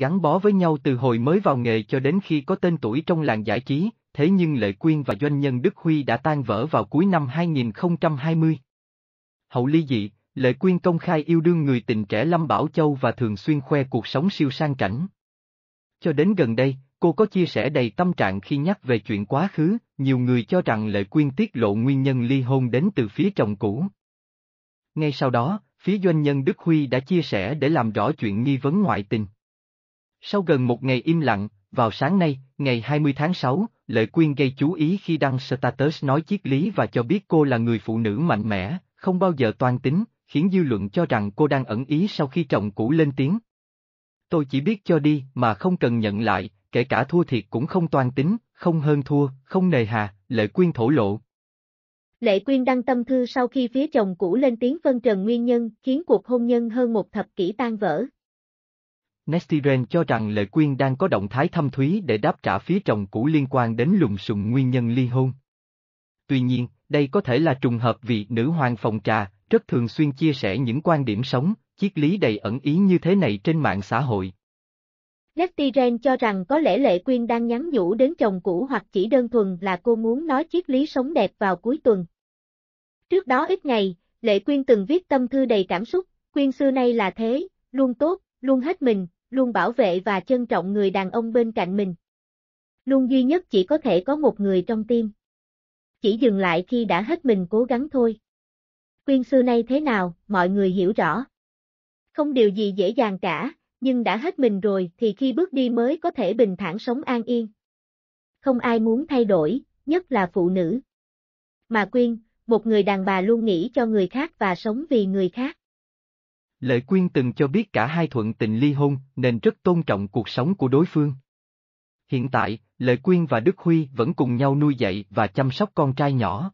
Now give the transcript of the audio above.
gắn bó với nhau từ hồi mới vào nghề cho đến khi có tên tuổi trong làng giải trí, thế nhưng Lệ Quyên và doanh nhân Đức Huy đã tan vỡ vào cuối năm 2020. Hậu ly dị, Lệ Quyên công khai yêu đương người tình trẻ Lâm Bảo Châu và thường xuyên khoe cuộc sống siêu sang cảnh. Cho đến gần đây, cô có chia sẻ đầy tâm trạng khi nhắc về chuyện quá khứ, nhiều người cho rằng Lệ Quyên tiết lộ nguyên nhân ly hôn đến từ phía chồng cũ. Ngay sau đó, phía doanh nhân Đức Huy đã chia sẻ để làm rõ chuyện nghi vấn ngoại tình. Sau gần một ngày im lặng, vào sáng nay, ngày 20 tháng 6, Lệ Quyên gây chú ý khi đăng status nói chiếc lý và cho biết cô là người phụ nữ mạnh mẽ, không bao giờ toan tính, khiến dư luận cho rằng cô đang ẩn ý sau khi chồng cũ lên tiếng. Tôi chỉ biết cho đi mà không cần nhận lại, kể cả thua thiệt cũng không toan tính, không hơn thua, không nề hà, Lệ Quyên thổ lộ. Lệ Quyên đăng tâm thư sau khi phía chồng cũ lên tiếng phân vâng trần nguyên nhân khiến cuộc hôn nhân hơn một thập kỷ tan vỡ. Nestiren cho rằng Lệ Quyên đang có động thái thâm thúy để đáp trả phía chồng cũ liên quan đến lùm xùm nguyên nhân ly hôn. Tuy nhiên, đây có thể là trùng hợp vì nữ hoàng phòng trà rất thường xuyên chia sẻ những quan điểm sống, triết lý đầy ẩn ý như thế này trên mạng xã hội. Nestiren cho rằng có lẽ Lệ Quyên đang nhắn nhủ đến chồng cũ hoặc chỉ đơn thuần là cô muốn nói triết lý sống đẹp vào cuối tuần. Trước đó ít ngày, Lệ Quyên từng viết tâm thư đầy cảm xúc, Quyên xưa nay là thế, luôn tốt, luôn hết mình, luôn bảo vệ và trân trọng người đàn ông bên cạnh mình. Luôn duy nhất chỉ có thể có một người trong tim. Chỉ dừng lại khi đã hết mình cố gắng thôi. Quyên xưa nay thế nào, mọi người hiểu rõ. Không điều gì dễ dàng cả, nhưng đã hết mình rồi thì khi bước đi mới có thể bình thản sống an yên. Không ai muốn thay đổi, nhất là phụ nữ. Mà Quyên, một người đàn bà luôn nghĩ cho người khác và sống vì người khác. Lợi Quyên từng cho biết cả hai thuận tình ly hôn nên rất tôn trọng cuộc sống của đối phương. Hiện tại, Lợi Quyên và Đức Huy vẫn cùng nhau nuôi dạy và chăm sóc con trai nhỏ.